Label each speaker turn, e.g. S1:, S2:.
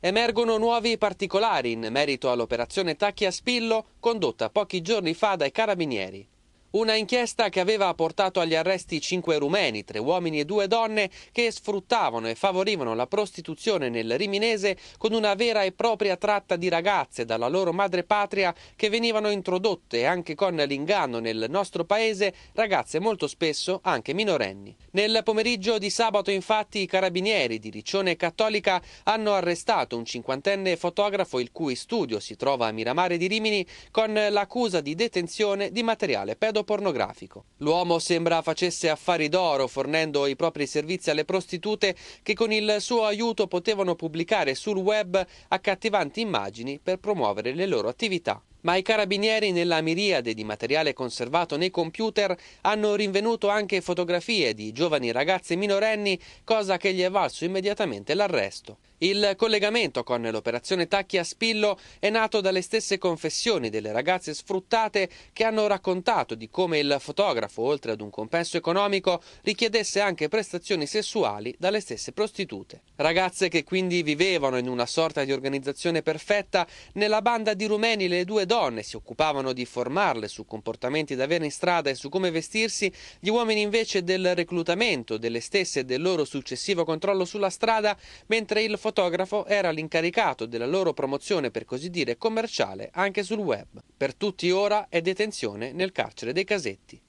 S1: Emergono nuovi particolari in merito all'operazione Tacchi a Spillo condotta pochi giorni fa dai carabinieri. Una inchiesta che aveva portato agli arresti cinque rumeni, tre uomini e due donne, che sfruttavano e favorivano la prostituzione nel riminese con una vera e propria tratta di ragazze dalla loro madrepatria che venivano introdotte anche con l'inganno nel nostro paese, ragazze molto spesso anche minorenni. Nel pomeriggio di sabato infatti i carabinieri di Riccione Cattolica hanno arrestato un cinquantenne fotografo il cui studio si trova a Miramare di Rimini con l'accusa di detenzione di materiale pedopornografico pornografico. L'uomo sembra facesse affari d'oro fornendo i propri servizi alle prostitute che con il suo aiuto potevano pubblicare sul web accattivanti immagini per promuovere le loro attività ma i carabinieri nella miriade di materiale conservato nei computer hanno rinvenuto anche fotografie di giovani ragazze minorenni, cosa che gli è valso immediatamente l'arresto. Il collegamento con l'operazione Tacchi a Spillo è nato dalle stesse confessioni delle ragazze sfruttate che hanno raccontato di come il fotografo, oltre ad un compenso economico, richiedesse anche prestazioni sessuali dalle stesse prostitute. Ragazze che quindi vivevano in una sorta di organizzazione perfetta nella banda di rumeni le due donne donne si occupavano di formarle su comportamenti da avere in strada e su come vestirsi, gli uomini invece del reclutamento delle stesse e del loro successivo controllo sulla strada, mentre il fotografo era l'incaricato della loro promozione, per così dire, commerciale anche sul web. Per tutti ora è detenzione nel carcere dei casetti.